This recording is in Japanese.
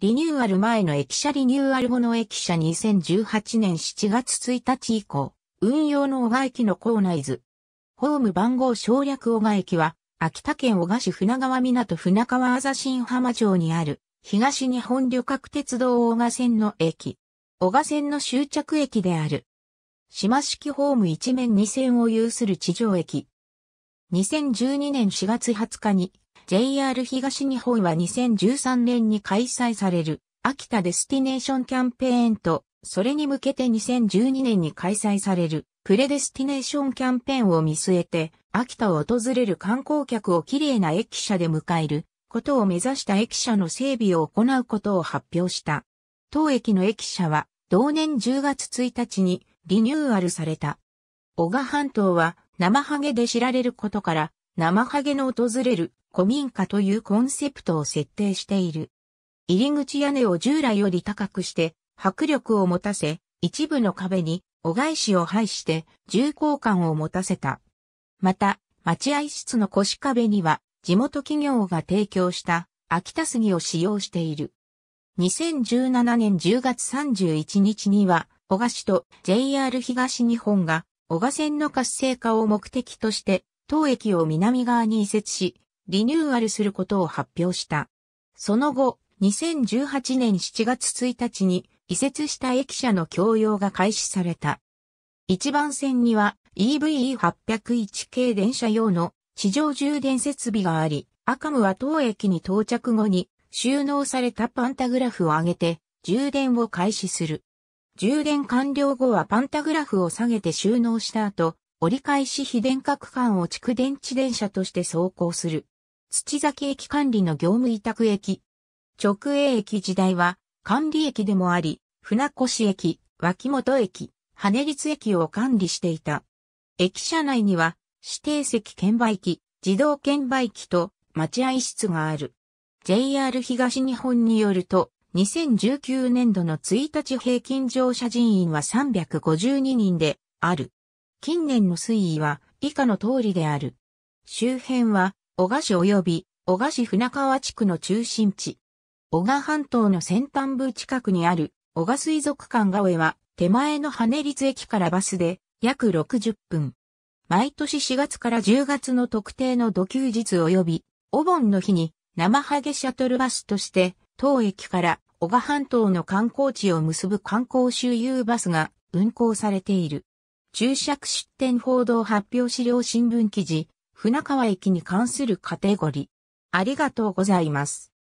リニューアル前の駅舎リニューアル後の駅舎2018年7月1日以降、運用の小賀駅の構内図。ホーム番号省略小賀駅は、秋田県小賀市船川港船川あざ新浜町にある、東日本旅客鉄道小賀線の駅。小賀線の終着駅である。島式ホーム一面二線を有する地上駅。2012年4月20日に JR 東日本は2013年に開催される秋田デスティネーションキャンペーンと、それに向けて2012年に開催されるプレデスティネーションキャンペーンを見据えて、秋田を訪れる観光客を綺麗な駅舎で迎えることを目指した駅舎の整備を行うことを発表した。当駅の駅舎は同年10月1日にリニューアルされた。小賀半島は生ハゲで知られることから生ハゲの訪れる古民家というコンセプトを設定している。入り口屋根を従来より高くして迫力を持たせ、一部の壁にお返しを配して重厚感を持たせた。また、待合室の腰壁には地元企業が提供した秋田杉を使用している。2017年10月31日には、小賀市と JR 東日本が小賀線の活性化を目的として当駅を南側に移設し、リニューアルすることを発表した。その後、2018年7月1日に移設した駅舎の供用が開始された。一番線には EVE801 系電車用の地上充電設備があり、アカムは当駅に到着後に収納されたパンタグラフを上げて充電を開始する。充電完了後はパンタグラフを下げて収納した後、折り返し非電化区間を蓄電池電車として走行する。土崎駅管理の業務委託駅。直営駅時代は管理駅でもあり、船越駅、脇本駅、羽立駅を管理していた。駅舎内には指定席券売機、自動券売機と待合室がある。JR 東日本によると、2019年度の1日平均乗車人員は352人である。近年の推移は以下の通りである。周辺は、小賀市及び小賀市船川地区の中心地。小賀半島の先端部近くにある小賀水族館が上は手前の羽立駅からバスで約60分。毎年4月から10月の特定の土休日及びお盆の日に生ハゲシャトルバスとして当駅から小賀半島の観光地を結ぶ観光周遊バスが運行されている。注釈出典報道発表資料新聞記事、船川駅に関するカテゴリー。ありがとうございます。